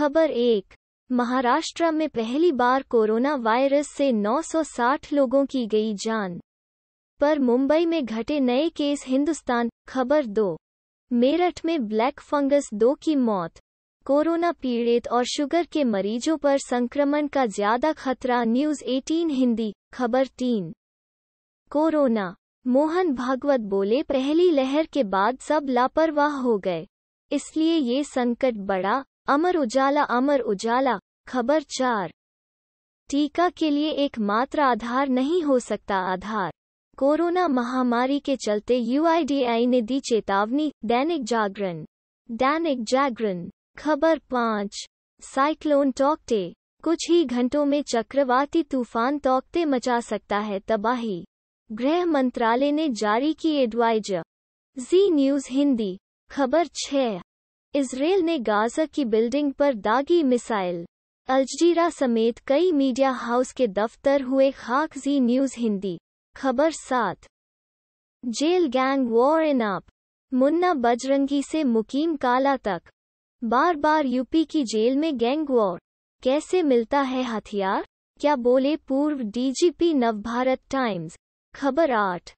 खबर एक महाराष्ट्र में पहली बार कोरोना वायरस से 960 लोगों की गई जान पर मुंबई में घटे नए केस हिंदुस्तान खबर दो मेरठ में ब्लैक फंगस दो की मौत कोरोना पीड़ित और शुगर के मरीजों पर संक्रमण का ज्यादा खतरा न्यूज 18 हिंदी खबर तीन कोरोना मोहन भागवत बोले पहली लहर के बाद सब लापरवाह हो गए इसलिए ये संकट बड़ा अमर उजाला अमर उजाला खबर चार टीका के लिए एकमात्र आधार नहीं हो सकता आधार कोरोना महामारी के चलते यूआईडीआई ने दी चेतावनी दैनिक जागरण दैनिक जागरण खबर पाँच साइक्लोन टॉकटे कुछ ही घंटों में चक्रवाती तूफान तोकते मचा सकता है तबाही गृह मंत्रालय ने जारी की एडवाइज जी न्यूज हिंदी खबर छः इसराइल ने गाजा की बिल्डिंग पर दागी मिसाइल अलजीरा समेत कई मीडिया हाउस के दफ्तर हुए खाक जी न्यूज हिंदी खबर सात जेल गैंग वॉर इन आप मुन्ना बजरंगी से मुकीम काला तक बार बार यूपी की जेल में गैंग वॉर कैसे मिलता है हथियार क्या बोले पूर्व डीजीपी नवभारत टाइम्स खबर आठ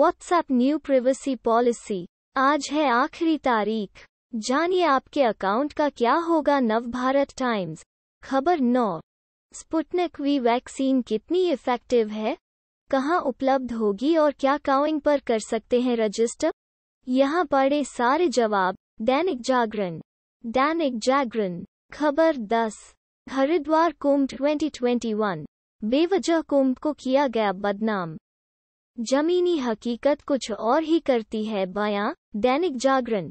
व्हाट्सएप न्यू प्रिवेसी पॉलिसी आज है आखिरी तारीख जानिए आपके अकाउंट का क्या होगा नवभारत टाइम्स खबर नौ स्पुटनिक वी वैक्सीन कितनी इफेक्टिव है कहाँ उपलब्ध होगी और क्या काउंग पर कर सकते हैं रजिस्टर यहाँ पढ़े सारे जवाब दैनिक जागरण दैनिक जागरण खबर 10 हरिद्वार कुंभ 2021 बेवजह कुंभ को किया गया बदनाम जमीनी हकीकत कुछ और ही करती है बयां दैनिक जागरण